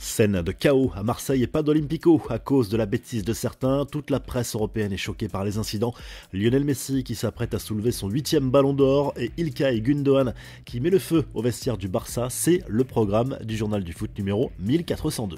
Scène de chaos à Marseille et pas d'Olympico. À cause de la bêtise de certains, toute la presse européenne est choquée par les incidents. Lionel Messi qui s'apprête à soulever son huitième ballon d'or et Ilkay Gundogan qui met le feu au vestiaire du Barça, c'est le programme du journal du foot numéro 1402.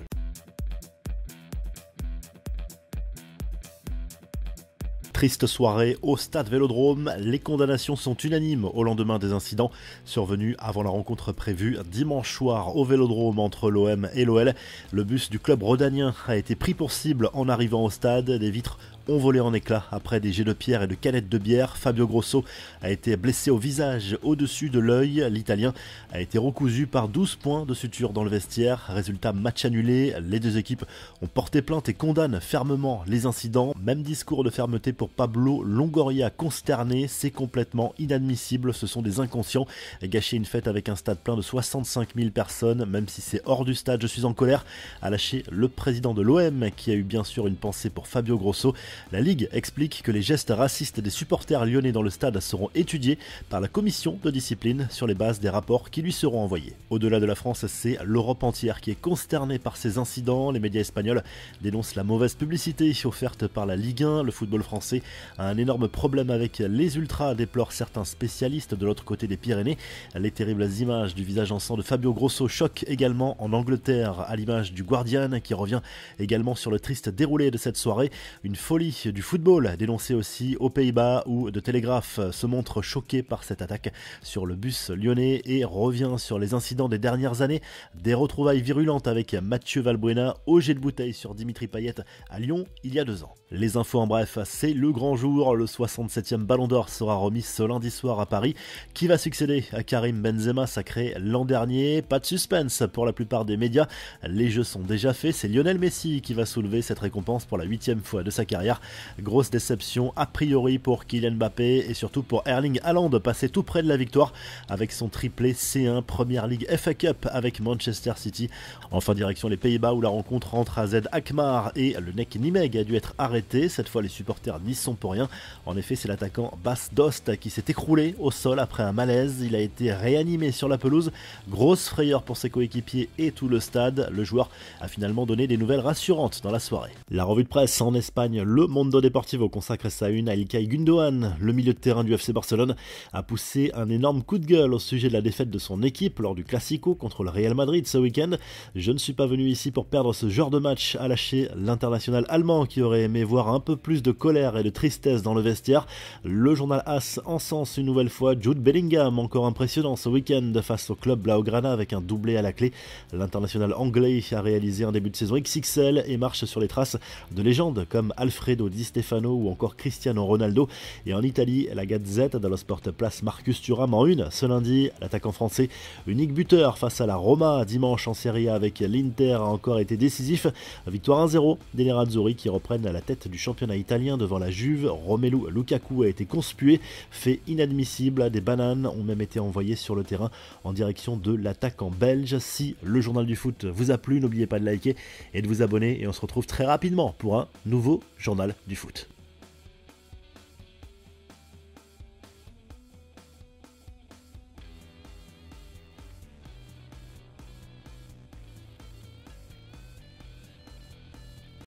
Triste soirée au stade Vélodrome. Les condamnations sont unanimes au lendemain des incidents survenus avant la rencontre prévue dimanche soir au Vélodrome entre l'OM et l'OL. Le bus du club rodanien a été pris pour cible en arrivant au stade. Des vitres ont volé en éclats après des jets de pierre et de canettes de bière. Fabio Grosso a été blessé au visage, au-dessus de l'œil. L'Italien a été recousu par 12 points de suture dans le vestiaire. Résultat, match annulé. Les deux équipes ont porté plainte et condamnent fermement les incidents. Même discours de fermeté pour Pablo Longoria consterné, c'est complètement inadmissible, ce sont des inconscients. Gâcher une fête avec un stade plein de 65 000 personnes, même si c'est hors du stade, je suis en colère, a lâché le président de l'OM, qui a eu bien sûr une pensée pour Fabio Grosso. La Ligue explique que les gestes racistes des supporters lyonnais dans le stade seront étudiés par la commission de discipline sur les bases des rapports qui lui seront envoyés. Au-delà de la France, c'est l'Europe entière qui est consternée par ces incidents. Les médias espagnols dénoncent la mauvaise publicité offerte par la Ligue 1. Le football français un énorme problème avec les ultras, déplorent certains spécialistes de l'autre côté des Pyrénées. Les terribles images du visage en sang de Fabio Grosso choquent également en Angleterre, à l'image du Guardian qui revient également sur le triste déroulé de cette soirée. Une folie du football dénoncée aussi aux Pays-Bas où de Telegraph se montre choqué par cette attaque sur le bus lyonnais et revient sur les incidents des dernières années, des retrouvailles virulentes avec Mathieu Valbuena au jet de bouteille sur Dimitri Payet à Lyon il y a deux ans. Les infos en bref, c'est le grand jour. Le 67e Ballon d'Or sera remis ce lundi soir à Paris. Qui va succéder à Karim Benzema, sacré l'an dernier Pas de suspense pour la plupart des médias. Les jeux sont déjà faits. C'est Lionel Messi qui va soulever cette récompense pour la huitième fois de sa carrière. Grosse déception a priori pour Kylian Mbappé et surtout pour Erling Haaland, passé tout près de la victoire avec son triplé C1 Premier League FA Cup avec Manchester City. Enfin, direction les Pays-Bas où la rencontre entre AZ Akmar et le NEC Nimeg a dû être arrêtée. Cette fois, les supporters sont pour rien. En effet, c'est l'attaquant Bas Dost qui s'est écroulé au sol après un malaise. Il a été réanimé sur la pelouse. Grosse frayeur pour ses coéquipiers et tout le stade. Le joueur a finalement donné des nouvelles rassurantes dans la soirée. La revue de presse en Espagne, Le Mondo Deportivo consacre sa une à Ilkay Gundogan. Le milieu de terrain du FC Barcelone a poussé un énorme coup de gueule au sujet de la défaite de son équipe lors du Classico contre le Real Madrid ce week-end. Je ne suis pas venu ici pour perdre ce genre de match, à lâcher l'international allemand qui aurait aimé voir un peu plus de colère et de tristesse dans le vestiaire. Le journal As encense une nouvelle fois Jude Bellingham, encore impressionnant ce week-end face au club Blaugrana avec un doublé à la clé. L'international anglais a réalisé un début de saison XXL et marche sur les traces de légendes comme Alfredo Di Stefano ou encore Cristiano Ronaldo. Et en Italie, la Gazette dello Sport place Marcus Thuram en une ce lundi. L'attaquant français, unique buteur face à la Roma dimanche en Serie A avec l'Inter a encore été décisif. Victoire 1-0 des Nerazzurri qui reprennent à la tête du championnat italien devant la Juve. Romelu Lukaku a été conspué, fait inadmissible. Des bananes ont même été envoyées sur le terrain en direction de l'attaque en belge. Si le journal du foot vous a plu, n'oubliez pas de liker et de vous abonner. Et on se retrouve très rapidement pour un nouveau journal du foot.